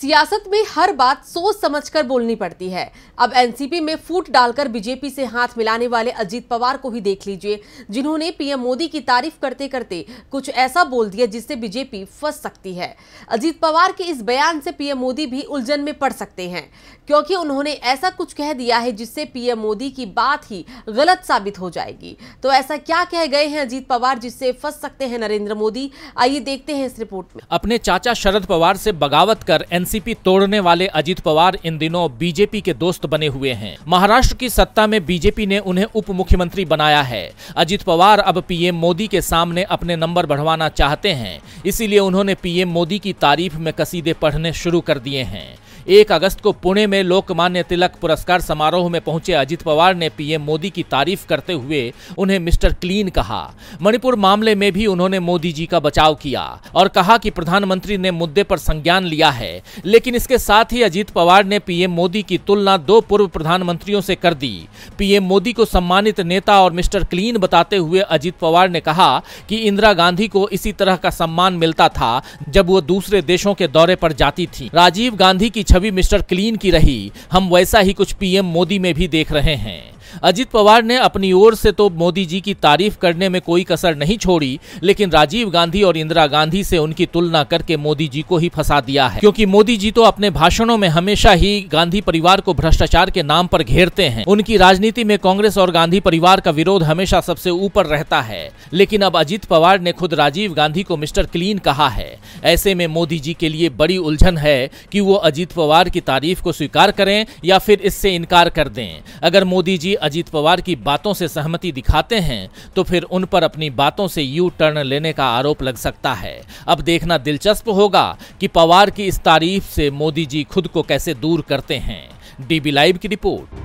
सियासत में हर बात सोच समझकर बोलनी पड़ती है अब एनसीपी में फूट डालकर बीजेपी से हाथ मिलाने वाले अजीत पवार को ही देख लीजिए जिन्होंने पीएम मोदी की तारीफ करते करते कुछ ऐसा बोल दिया जिससे बीजेपी फंस सकती है अजीत पवार के इस बयान से पीएम मोदी भी उलझन में पड़ सकते हैं क्योंकि उन्होंने ऐसा कुछ कह दिया है जिससे पीएम मोदी की बात ही गलत साबित हो जाएगी तो ऐसा क्या कह गए हैं अजीत पवार जिससे फंस सकते हैं नरेंद्र मोदी आइए देखते हैं इस रिपोर्ट में अपने चाचा शरद पवार से बगावत कर एनसीपी तोड़ने वाले अजित पवार इन दिनों बीजेपी के दोस्त बने हुए हैं महाराष्ट्र की सत्ता में बीजेपी ने उन्हें उप मुख्यमंत्री बनाया है अजीत पवार अब पीएम मोदी के सामने अपने नंबर बढ़वाना चाहते हैं इसीलिए उन्होंने पीएम मोदी की तारीफ में कसीदे पढ़ने शुरू कर दिए हैं एक अगस्त को पुणे में लोकमान्य तिलक पुरस्कार समारोह में पहुंचे अजित पवार ने पीएम मोदी की तारीफ करते हुए उन्हें मिस्टर क्लीन कहा मणिपुर मामले में भी उन्होंने मोदी जी का बचाव किया और कहा कि प्रधानमंत्री ने मुद्दे पर संज्ञान लिया है लेकिन इसके साथ ही अजीत पवार ने पीएम मोदी की तुलना दो पूर्व प्रधानमंत्रियों से कर दी पीएम मोदी को सम्मानित नेता और मिस्टर क्लीन बताते हुए अजीत पवार ने कहा कि इंदिरा गांधी को इसी तरह का सम्मान मिलता था जब वो दूसरे देशों के दौरे पर जाती थी राजीव गांधी की छवि मिस्टर क्लीन की रही हम वैसा ही कुछ पीएम मोदी में भी देख रहे हैं अजित पवार ने अपनी ओर से तो मोदी जी की तारीफ करने में कोई कसर नहीं छोड़ी लेकिन राजीव गांधी और इंदिरा गांधी से उनकी तुलना करके मोदी जी को ही फंसा दिया है क्योंकि मोदी जी तो अपने भाषणों में हमेशा ही गांधी परिवार को भ्रष्टाचार के नाम पर घेरते हैं उनकी राजनीति में कांग्रेस और गांधी परिवार का विरोध हमेशा सबसे ऊपर रहता है लेकिन अब अजित पवार ने खुद राजीव गांधी को मिस्टर क्लीन कहा है ऐसे में मोदी जी के लिए बड़ी उलझन है कि वो अजित पवार की तारीफ को स्वीकार करें या फिर इससे इनकार कर दें अगर मोदी जी अजीत पवार की बातों से सहमति दिखाते हैं तो फिर उन पर अपनी बातों से यू टर्न लेने का आरोप लग सकता है अब देखना दिलचस्प होगा कि पवार की इस तारीफ से मोदी जी खुद को कैसे दूर करते हैं डीबी लाइव की रिपोर्ट